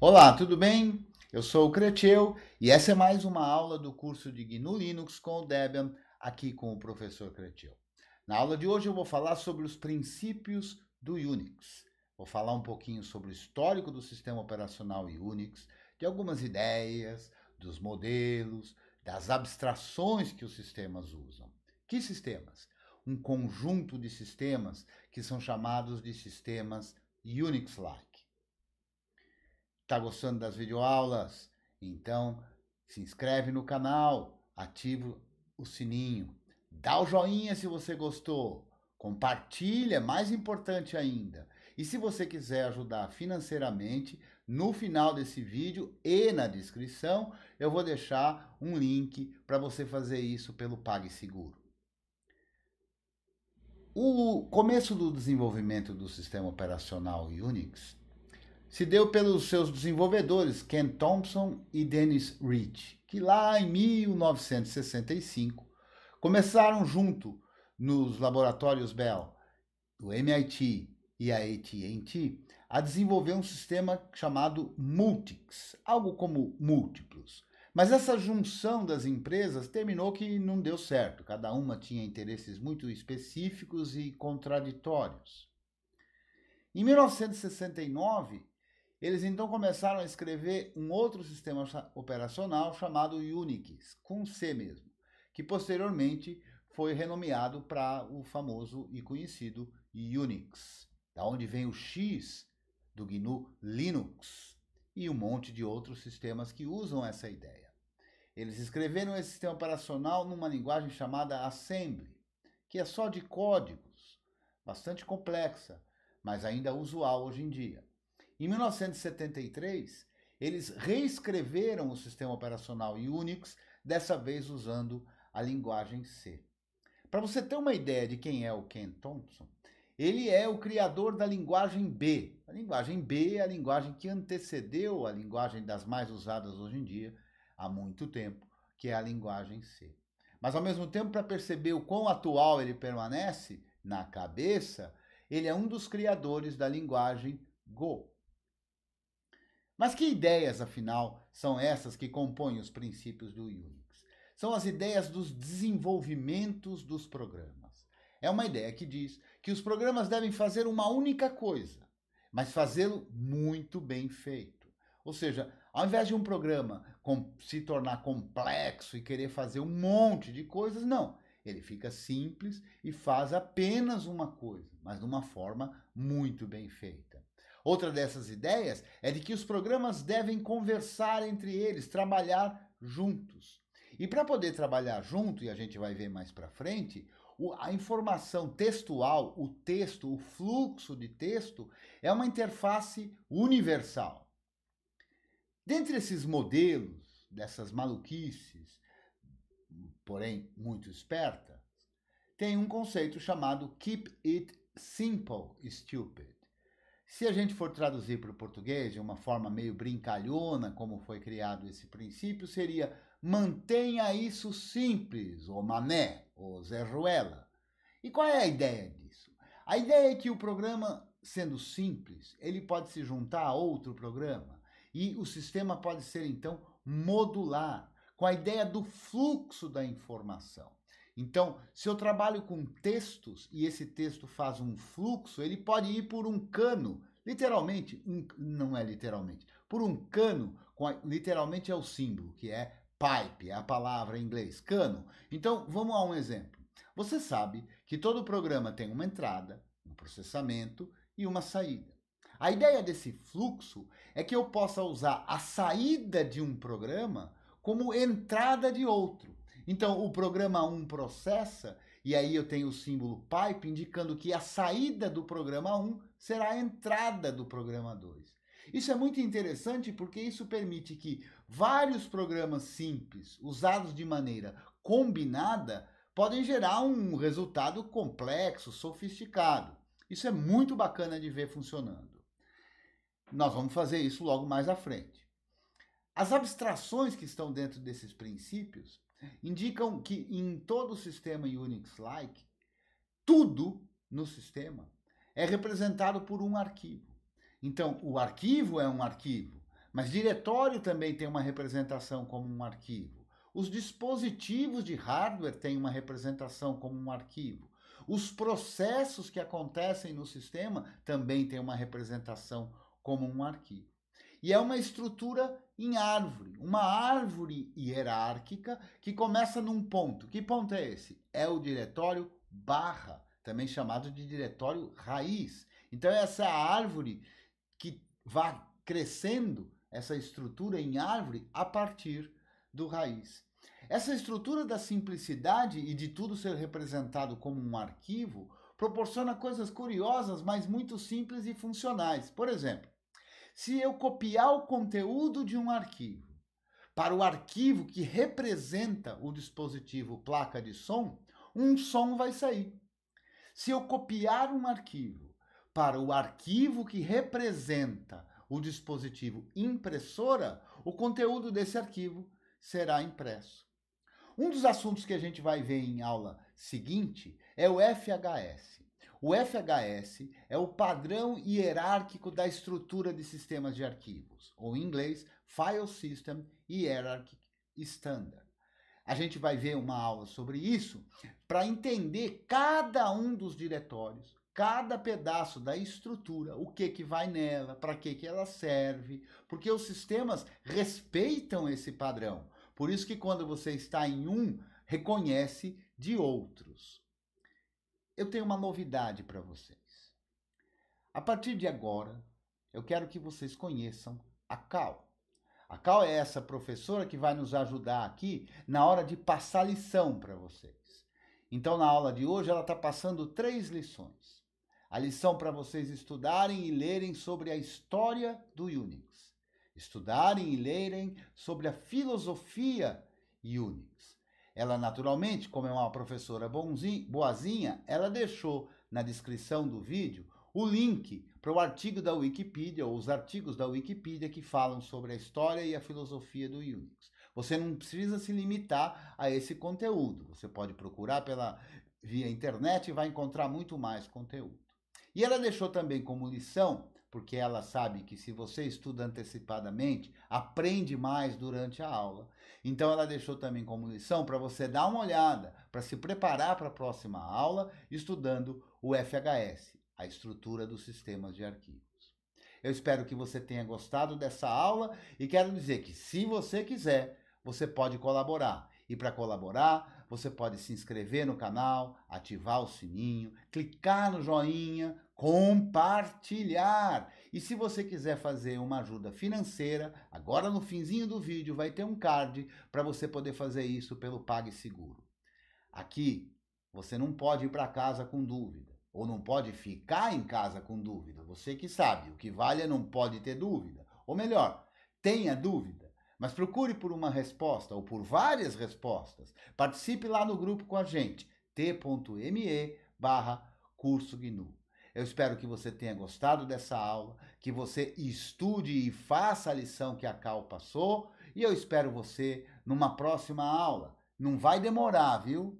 Olá, tudo bem? Eu sou o Creteu e essa é mais uma aula do curso de GNU Linux com o Debian, aqui com o professor Creteu. Na aula de hoje eu vou falar sobre os princípios do Unix. Vou falar um pouquinho sobre o histórico do sistema operacional Unix, de algumas ideias, dos modelos, das abstrações que os sistemas usam. Que sistemas? Um conjunto de sistemas que são chamados de sistemas Unix-like. Tá gostando das videoaulas? Então, se inscreve no canal, ativa o sininho, dá o joinha se você gostou, compartilha, é mais importante ainda. E se você quiser ajudar financeiramente, no final desse vídeo e na descrição, eu vou deixar um link para você fazer isso pelo PagSeguro. O começo do desenvolvimento do sistema operacional Unix se deu pelos seus desenvolvedores Ken Thompson e Dennis Rich, que lá em 1965 começaram junto nos laboratórios Bell, do MIT e a AT&T, a desenvolver um sistema chamado Multics, algo como múltiplos. Mas essa junção das empresas terminou que não deu certo. Cada uma tinha interesses muito específicos e contraditórios. Em 1969, eles então começaram a escrever um outro sistema operacional chamado Unix, com C mesmo, que posteriormente foi renomeado para o famoso e conhecido Unix, da onde vem o X do GNU Linux e um monte de outros sistemas que usam essa ideia. Eles escreveram esse sistema operacional numa linguagem chamada Assembly, que é só de códigos, bastante complexa, mas ainda usual hoje em dia. Em 1973, eles reescreveram o sistema operacional Unix, dessa vez usando a linguagem C. Para você ter uma ideia de quem é o Ken Thompson, ele é o criador da linguagem B. A linguagem B é a linguagem que antecedeu a linguagem das mais usadas hoje em dia, há muito tempo, que é a linguagem C. Mas ao mesmo tempo, para perceber o quão atual ele permanece na cabeça, ele é um dos criadores da linguagem Go. Mas que ideias, afinal, são essas que compõem os princípios do Unix? São as ideias dos desenvolvimentos dos programas. É uma ideia que diz que os programas devem fazer uma única coisa, mas fazê-lo muito bem feito. Ou seja, ao invés de um programa se tornar complexo e querer fazer um monte de coisas, não. Ele fica simples e faz apenas uma coisa, mas de uma forma muito bem feita. Outra dessas ideias é de que os programas devem conversar entre eles, trabalhar juntos. E para poder trabalhar junto, e a gente vai ver mais para frente, a informação textual, o texto, o fluxo de texto, é uma interface universal. Dentre esses modelos, dessas maluquices, porém muito espertas, tem um conceito chamado Keep It Simple, Stupid. Se a gente for traduzir para o português de uma forma meio brincalhona, como foi criado esse princípio, seria mantenha isso simples, ou mané, ou Zé Ruela. E qual é a ideia disso? A ideia é que o programa, sendo simples, ele pode se juntar a outro programa e o sistema pode ser então modular, com a ideia do fluxo da informação. Então, se eu trabalho com textos e esse texto faz um fluxo, ele pode ir por um cano, literalmente, um, não é literalmente, por um cano, a, literalmente é o símbolo, que é pipe, é a palavra em inglês, cano. Então, vamos a um exemplo. Você sabe que todo programa tem uma entrada, um processamento e uma saída. A ideia desse fluxo é que eu possa usar a saída de um programa como entrada de outro. Então, o programa 1 processa, e aí eu tenho o símbolo pipe indicando que a saída do programa 1 será a entrada do programa 2. Isso é muito interessante porque isso permite que vários programas simples, usados de maneira combinada, podem gerar um resultado complexo, sofisticado. Isso é muito bacana de ver funcionando. Nós vamos fazer isso logo mais à frente. As abstrações que estão dentro desses princípios indicam que em todo o sistema Unix-like, tudo no sistema é representado por um arquivo. Então, o arquivo é um arquivo, mas diretório também tem uma representação como um arquivo. Os dispositivos de hardware têm uma representação como um arquivo. Os processos que acontecem no sistema também têm uma representação como um arquivo. E é uma estrutura em árvore, uma árvore hierárquica que começa num ponto. Que ponto é esse? É o diretório barra, também chamado de diretório raiz. Então é essa árvore que vai crescendo, essa estrutura em árvore, a partir do raiz. Essa estrutura da simplicidade e de tudo ser representado como um arquivo proporciona coisas curiosas, mas muito simples e funcionais. Por exemplo, se eu copiar o conteúdo de um arquivo para o arquivo que representa o dispositivo placa de som, um som vai sair. Se eu copiar um arquivo para o arquivo que representa o dispositivo impressora, o conteúdo desse arquivo será impresso. Um dos assuntos que a gente vai ver em aula seguinte é o FHS. O FHS é o padrão hierárquico da estrutura de sistemas de arquivos, ou em inglês, File System Hierarchy Standard. A gente vai ver uma aula sobre isso para entender cada um dos diretórios, cada pedaço da estrutura, o que que vai nela, para que que ela serve, porque os sistemas respeitam esse padrão. Por isso que quando você está em um, reconhece de outros eu tenho uma novidade para vocês. A partir de agora, eu quero que vocês conheçam a Cal. A Cal é essa professora que vai nos ajudar aqui na hora de passar lição para vocês. Então, na aula de hoje, ela está passando três lições. A lição para vocês estudarem e lerem sobre a história do Unix. Estudarem e lerem sobre a filosofia Unix. Ela, naturalmente, como é uma professora bonzinha, boazinha, ela deixou na descrição do vídeo o link para o artigo da Wikipedia ou os artigos da Wikipedia que falam sobre a história e a filosofia do Unix. Você não precisa se limitar a esse conteúdo. Você pode procurar pela via internet e vai encontrar muito mais conteúdo. E ela deixou também como lição porque ela sabe que se você estuda antecipadamente, aprende mais durante a aula. Então ela deixou também como lição para você dar uma olhada, para se preparar para a próxima aula, estudando o FHS, a estrutura dos sistemas de arquivos. Eu espero que você tenha gostado dessa aula e quero dizer que se você quiser, você pode colaborar. E para colaborar, você pode se inscrever no canal, ativar o sininho, clicar no joinha, compartilhar. E se você quiser fazer uma ajuda financeira, agora no finzinho do vídeo vai ter um card para você poder fazer isso pelo PagSeguro. Aqui você não pode ir para casa com dúvida ou não pode ficar em casa com dúvida. Você que sabe, o que vale é não pode ter dúvida. Ou melhor, tenha dúvida, mas procure por uma resposta ou por várias respostas. Participe lá no grupo com a gente, t.me barra curso GNU. Eu espero que você tenha gostado dessa aula, que você estude e faça a lição que a Cal passou, e eu espero você numa próxima aula. Não vai demorar, viu?